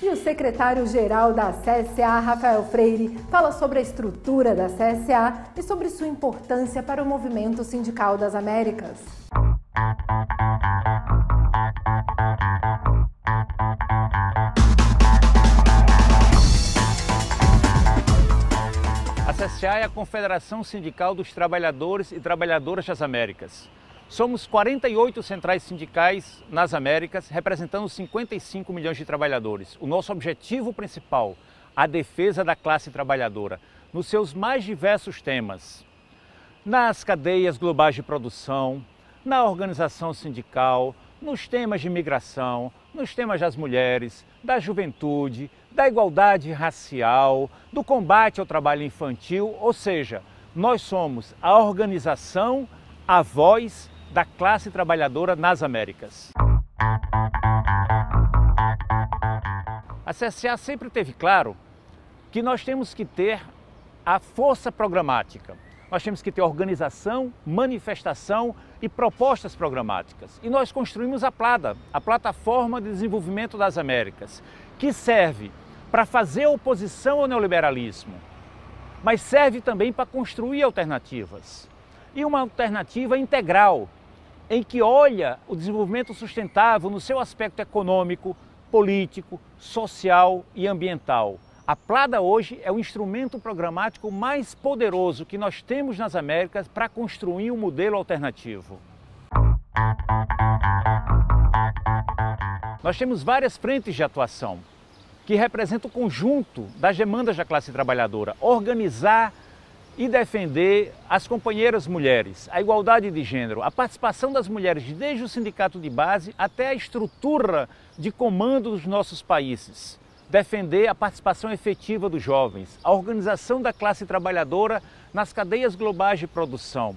E o secretário-geral da CSA, Rafael Freire, fala sobre a estrutura da CSA e sobre sua importância para o movimento sindical das Américas. A CSA é a Confederação Sindical dos Trabalhadores e Trabalhadoras das Américas. Somos 48 centrais sindicais nas Américas, representando 55 milhões de trabalhadores. O nosso objetivo principal, a defesa da classe trabalhadora, nos seus mais diversos temas. Nas cadeias globais de produção, na organização sindical, nos temas de migração, nos temas das mulheres, da juventude, da igualdade racial, do combate ao trabalho infantil, ou seja, nós somos a organização, a voz da classe trabalhadora nas Américas. A CSA sempre teve claro que nós temos que ter a força programática. Nós temos que ter organização, manifestação e propostas programáticas. E nós construímos a PLADA, a Plataforma de Desenvolvimento das Américas, que serve para fazer oposição ao neoliberalismo, mas serve também para construir alternativas. E uma alternativa integral, em que olha o desenvolvimento sustentável no seu aspecto econômico, político, social e ambiental. A Plada hoje é o instrumento programático mais poderoso que nós temos nas Américas para construir um modelo alternativo. Nós temos várias frentes de atuação que representam o conjunto das demandas da classe trabalhadora. Organizar e defender as companheiras mulheres, a igualdade de gênero, a participação das mulheres desde o sindicato de base até a estrutura de comando dos nossos países. Defender a participação efetiva dos jovens, a organização da classe trabalhadora nas cadeias globais de produção,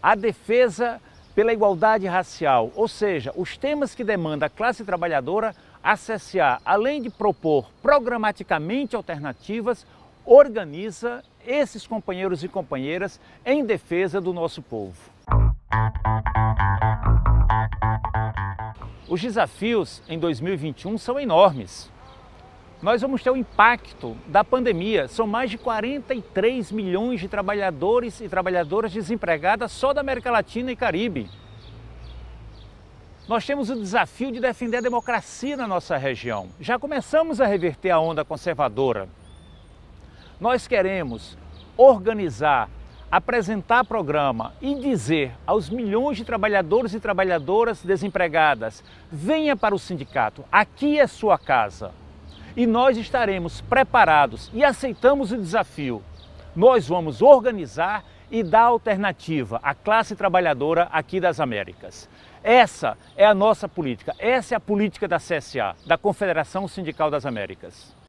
a defesa pela igualdade racial, ou seja, os temas que demanda a classe trabalhadora acessar, além de propor programaticamente alternativas, organiza esses companheiros e companheiras em defesa do nosso povo. Os desafios em 2021 são enormes. Nós vamos ter o impacto da pandemia. São mais de 43 milhões de trabalhadores e trabalhadoras desempregadas só da América Latina e Caribe. Nós temos o desafio de defender a democracia na nossa região. Já começamos a reverter a onda conservadora nós queremos organizar, apresentar programa e dizer aos milhões de trabalhadores e trabalhadoras desempregadas: venha para o sindicato, aqui é sua casa. E nós estaremos preparados e aceitamos o desafio. Nós vamos organizar e dar alternativa à classe trabalhadora aqui das Américas. Essa é a nossa política, essa é a política da CSA, da Confederação Sindical das Américas.